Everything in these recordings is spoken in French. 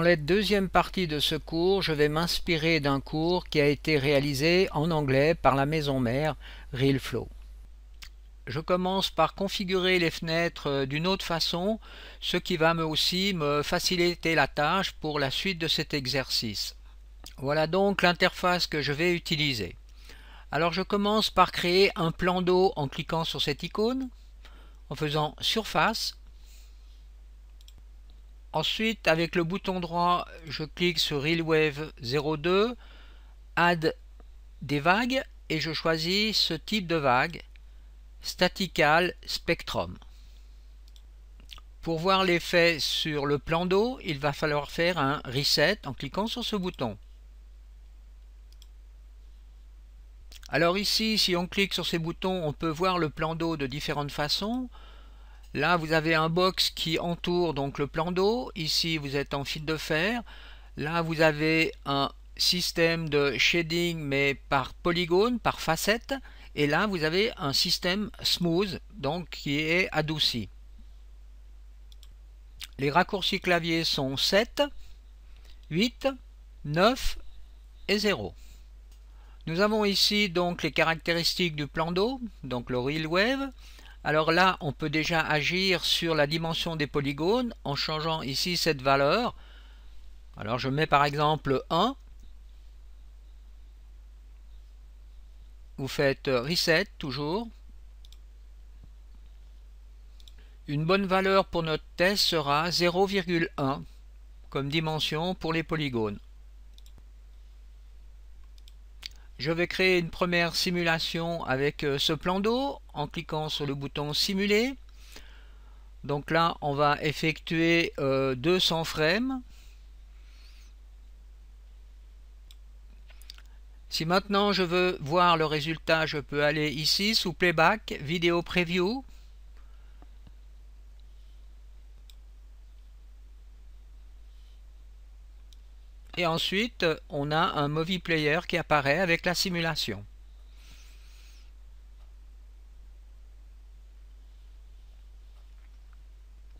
Dans la deuxième partie de ce cours, je vais m'inspirer d'un cours qui a été réalisé en anglais par la maison mère, RealFlow. Je commence par configurer les fenêtres euh, d'une autre façon, ce qui va me aussi me faciliter la tâche pour la suite de cet exercice. Voilà donc l'interface que je vais utiliser. Alors je commence par créer un plan d'eau en cliquant sur cette icône, en faisant surface Ensuite, avec le bouton droit, je clique sur Wave 02, Add des vagues, et je choisis ce type de vague, Statical Spectrum. Pour voir l'effet sur le plan d'eau, il va falloir faire un reset en cliquant sur ce bouton. Alors ici, si on clique sur ces boutons, on peut voir le plan d'eau de différentes façons. Là, vous avez un box qui entoure donc le plan d'eau. Ici, vous êtes en fil de fer. Là, vous avez un système de shading, mais par polygone, par facette. Et là, vous avez un système smooth, donc qui est adouci. Les raccourcis clavier sont 7, 8, 9 et 0. Nous avons ici donc les caractéristiques du plan d'eau, donc le real wave. Alors là, on peut déjà agir sur la dimension des polygones en changeant ici cette valeur. Alors je mets par exemple 1. Vous faites reset toujours. Une bonne valeur pour notre test sera 0,1 comme dimension pour les polygones. Je vais créer une première simulation avec euh, ce plan d'eau en cliquant sur le bouton simuler. Donc là, on va effectuer 200 euh, frames. Si maintenant je veux voir le résultat, je peux aller ici sous Playback, Vidéo Preview. et ensuite on a un movie player qui apparaît avec la simulation.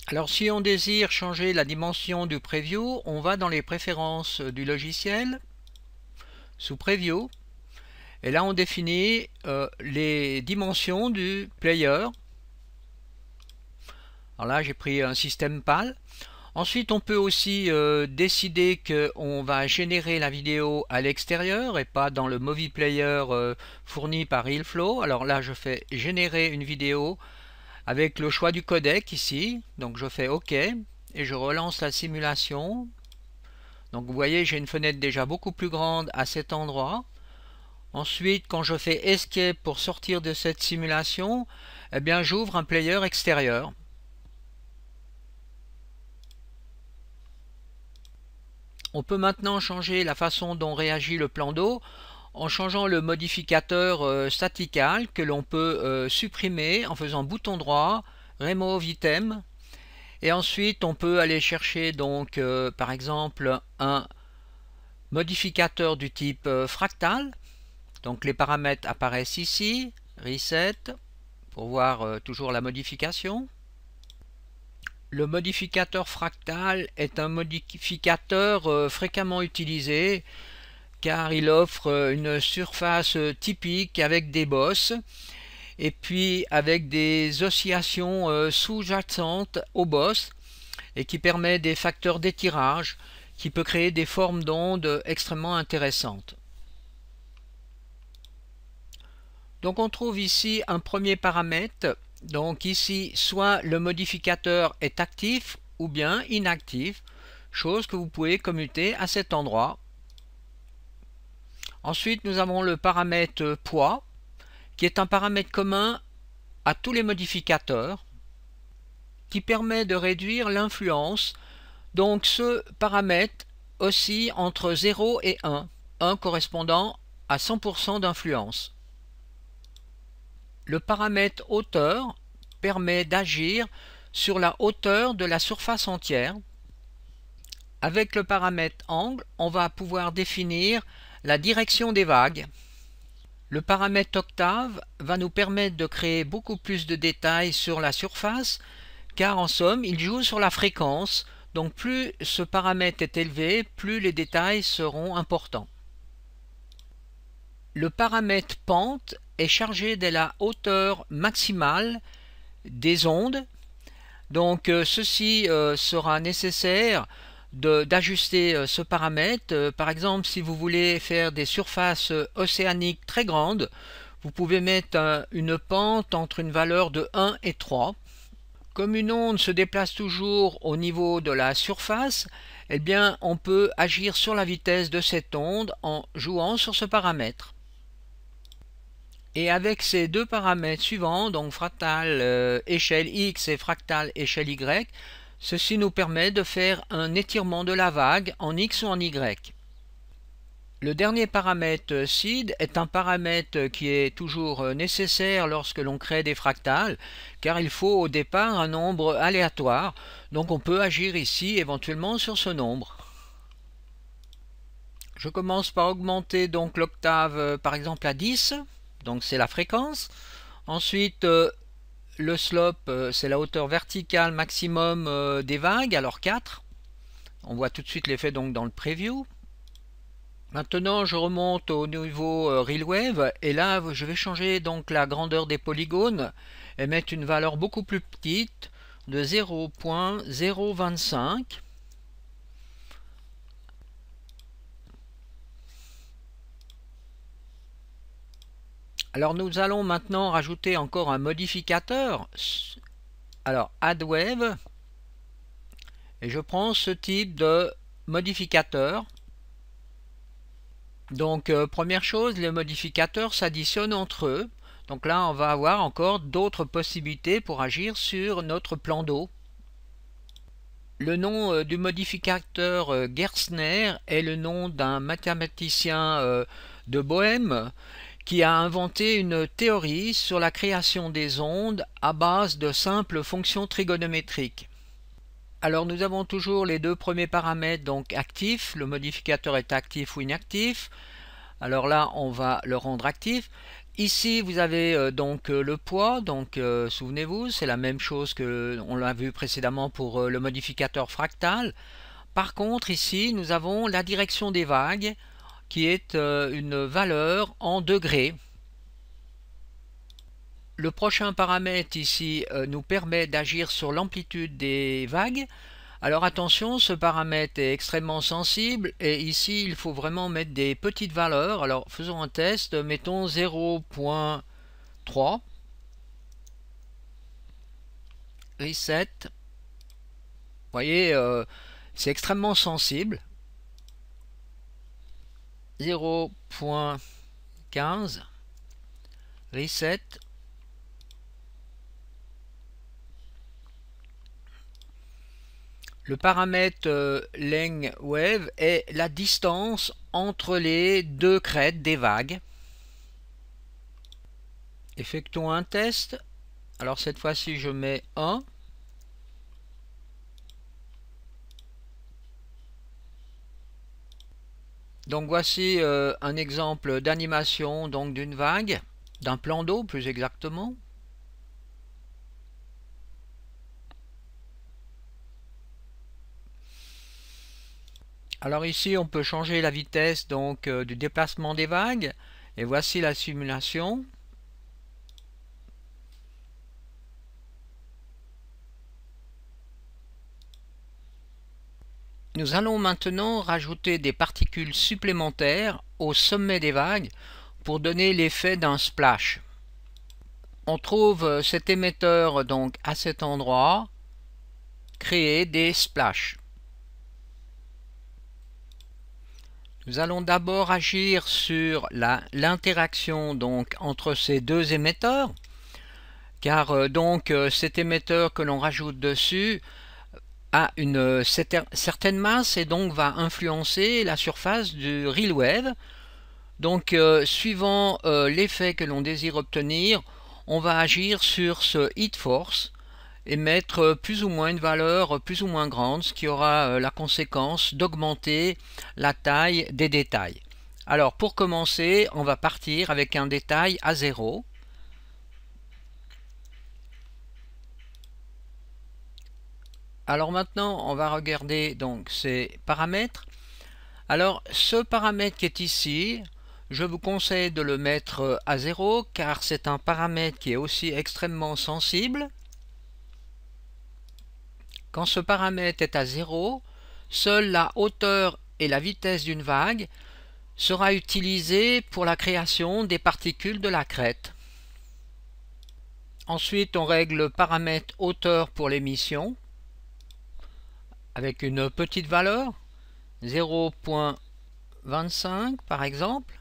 Alors si on désire changer la dimension du preview, on va dans les préférences du logiciel, sous preview, et là on définit euh, les dimensions du player. Alors là j'ai pris un système PAL. Ensuite, on peut aussi euh, décider qu'on va générer la vidéo à l'extérieur et pas dans le Movie Player euh, fourni par Hillflow. Alors là, je fais générer une vidéo avec le choix du codec ici. Donc je fais OK et je relance la simulation. Donc vous voyez, j'ai une fenêtre déjà beaucoup plus grande à cet endroit. Ensuite, quand je fais Escape pour sortir de cette simulation, eh bien j'ouvre un player extérieur. On peut maintenant changer la façon dont réagit le plan d'eau en changeant le modificateur euh, statical que l'on peut euh, supprimer en faisant bouton droit, remove item et ensuite on peut aller chercher donc euh, par exemple un modificateur du type fractal donc les paramètres apparaissent ici reset pour voir toujours la modification le modificateur fractal est un modificateur euh, fréquemment utilisé car il offre euh, une surface typique avec des bosses et puis avec des oscillations euh, sous-jacentes aux bosses et qui permet des facteurs d'étirage qui peut créer des formes d'ondes extrêmement intéressantes. Donc on trouve ici un premier paramètre donc ici, soit le modificateur est actif ou bien inactif, chose que vous pouvez commuter à cet endroit. Ensuite, nous avons le paramètre poids, qui est un paramètre commun à tous les modificateurs, qui permet de réduire l'influence. Donc ce paramètre aussi entre 0 et 1, 1 correspondant à 100% d'influence. Le paramètre hauteur permet d'agir sur la hauteur de la surface entière. Avec le paramètre angle, on va pouvoir définir la direction des vagues. Le paramètre octave va nous permettre de créer beaucoup plus de détails sur la surface car en somme il joue sur la fréquence donc plus ce paramètre est élevé, plus les détails seront importants. Le paramètre pente est chargé de la hauteur maximale des ondes. Donc euh, ceci euh, sera nécessaire d'ajuster euh, ce paramètre. par exemple, si vous voulez faire des surfaces océaniques très grandes, vous pouvez mettre une pente entre une valeur de 1 et 3. Comme une onde se déplace toujours au niveau de la surface, eh bien, on peut agir sur la vitesse de cette onde en jouant sur ce paramètre. Et avec ces deux paramètres suivants, donc fractal euh, échelle x et fractal échelle y, ceci nous permet de faire un étirement de la vague en x ou en y. Le dernier paramètre Seed, est un paramètre qui est toujours nécessaire lorsque l'on crée des fractales, car il faut au départ un nombre aléatoire, donc on peut agir ici éventuellement sur ce nombre. Je commence par augmenter donc l'octave euh, par exemple à 10 donc c'est la fréquence. Ensuite, euh, le slope, euh, c'est la hauteur verticale maximum euh, des vagues, alors 4. On voit tout de suite l'effet donc dans le preview. Maintenant, je remonte au niveau RealWave et là, je vais changer donc la grandeur des polygones et mettre une valeur beaucoup plus petite de 0.025 Alors nous allons maintenant rajouter encore un modificateur. Alors adweb Et je prends ce type de modificateur. Donc euh, première chose, les modificateurs s'additionnent entre eux. Donc là, on va avoir encore d'autres possibilités pour agir sur notre plan d'eau. Le nom euh, du modificateur euh, Gersner est le nom d'un mathématicien de Bohème qui a inventé une théorie sur la création des ondes à base de simples fonctions trigonométriques. Alors nous avons toujours les deux premiers paramètres donc actifs, le modificateur est actif ou inactif. Alors là on va le rendre actif. Ici vous avez euh, donc euh, le poids, donc euh, souvenez-vous c'est la même chose que on l'a vu précédemment pour le modificateur fractal. Par contre ici nous avons la direction des vagues, qui est euh, une valeur en degrés. Le prochain paramètre ici euh, nous permet d'agir sur l'amplitude des vagues. Alors attention, ce paramètre est extrêmement sensible et ici il faut vraiment mettre des petites valeurs. Alors faisons un test, mettons 0.3, reset. Vous voyez, euh, c'est extrêmement sensible. 0.15 reset Le paramètre euh, length wave est la distance entre les deux crêtes des vagues. Effectuons un test. Alors cette fois-ci je mets 1. Donc voici euh, un exemple d'animation donc d'une vague, d'un plan d'eau plus exactement. Alors ici on peut changer la vitesse donc euh, du déplacement des vagues et voici la simulation. Nous allons maintenant rajouter des particules supplémentaires au sommet des vagues pour donner l'effet d'un splash. On trouve cet émetteur donc à cet endroit, créer des splash. Nous allons d'abord agir sur l'interaction donc entre ces deux émetteurs, car euh, donc euh, cet émetteur que l'on rajoute dessus a une euh, certaine masse et donc va influencer la surface du real Donc euh, suivant euh, l'effet que l'on désire obtenir, on va agir sur ce heat force et mettre plus ou moins une valeur plus ou moins grande, ce qui aura la conséquence d'augmenter la taille des détails. Alors pour commencer, on va partir avec un détail à 0. Alors maintenant, on va regarder donc ces paramètres. Alors ce paramètre qui est ici, je vous conseille de le mettre euh, à 0 car c'est un paramètre qui est aussi extrêmement sensible. Quand ce paramètre est à 0, seule la hauteur et la vitesse d'une vague sera utilisée pour la création des particules de la crête. Ensuite, on règle le paramètre hauteur pour l'émission avec une petite valeur, 0.25 par exemple,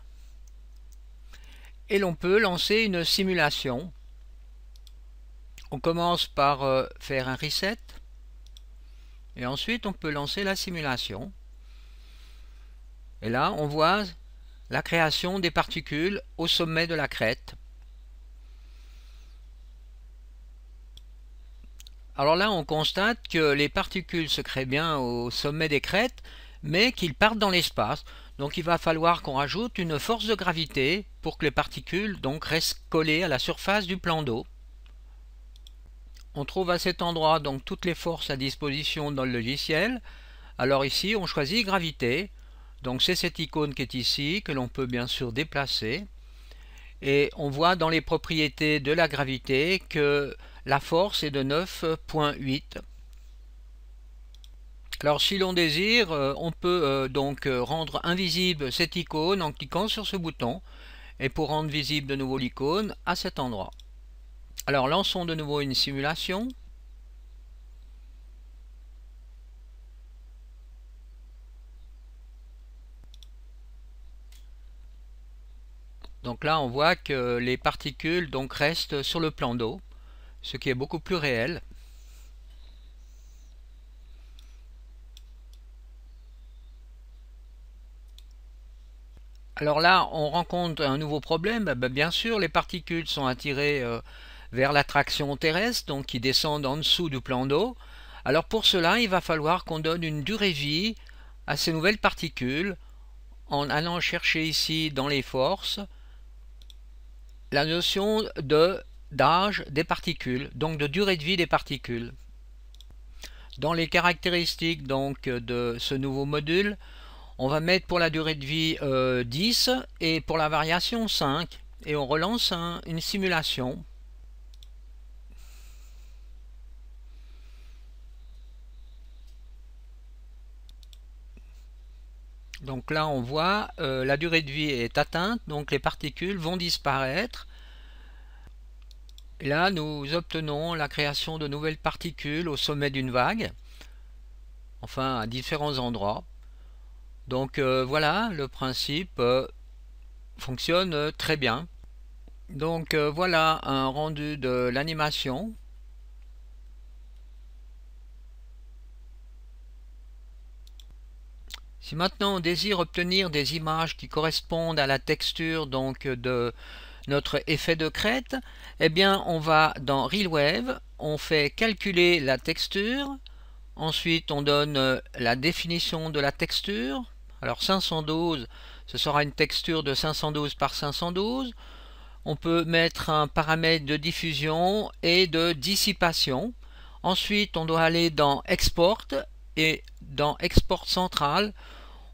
et l'on peut lancer une simulation. On commence par euh, faire un reset, et ensuite on peut lancer la simulation. Et là, on voit la création des particules au sommet de la crête. Alors là, on constate que les particules se créent bien au sommet des crêtes, mais qu'ils partent dans l'espace. Donc il va falloir qu'on rajoute une force de gravité pour que les particules donc restent collées à la surface du plan d'eau. On trouve à cet endroit donc toutes les forces à disposition dans le logiciel. Alors ici, on choisit gravité. Donc c'est cette icône qui est ici, que l'on peut bien sûr déplacer. Et on voit dans les propriétés de la gravité que la force est de 9.8. Alors si l'on désire, euh, on peut euh, donc euh, rendre invisible cette icône en cliquant sur ce bouton et pour rendre visible de nouveau l'icône à cet endroit. Alors lançons de nouveau une simulation. Donc là on voit que les particules donc restent sur le plan d'eau ce qui est beaucoup plus réel. Alors là, on rencontre un nouveau problème. Bah, bah, bien sûr, les particules sont attirées euh, vers l'attraction terrestre, donc qui descendent en dessous du plan d'eau. Alors pour cela, il va falloir qu'on donne une durée vie à ces nouvelles particules en allant chercher ici dans les forces la notion de d'âge des particules, donc de durée de vie des particules. Dans les caractéristiques donc de ce nouveau module, on va mettre pour la durée de vie 10 euh, et pour la variation 5. Et on relance une simulation. Donc là on voit euh, la durée de vie est atteinte, donc les particules vont disparaître. Là, nous obtenons la création de nouvelles particules au sommet d'une vague, enfin à différents endroits. Donc euh, voilà, le principe euh, fonctionne très bien. Donc euh, voilà un rendu de l'animation. Si maintenant on désire obtenir des images qui correspondent à la texture donc de notre effet de crête, eh bien on va dans RealWave, on fait calculer la texture, ensuite on donne euh, la définition de la texture, alors 512, ce sera une texture de 512 par 512, on peut mettre un paramètre de diffusion et de dissipation, ensuite on doit aller dans Export, et dans Export central,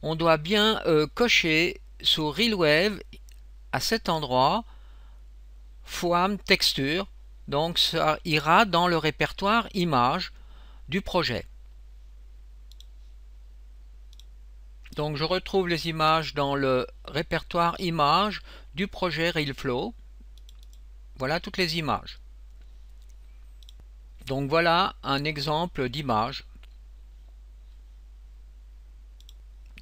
on doit bien euh, cocher sous RealWave à cet endroit forme, texture. Donc ça ira dans le répertoire image du projet. Donc je retrouve les images dans le répertoire images du projet RealFlow Voilà toutes les images. Donc voilà un exemple d'image.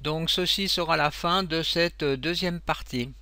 Donc ceci sera la fin de cette deuxième partie.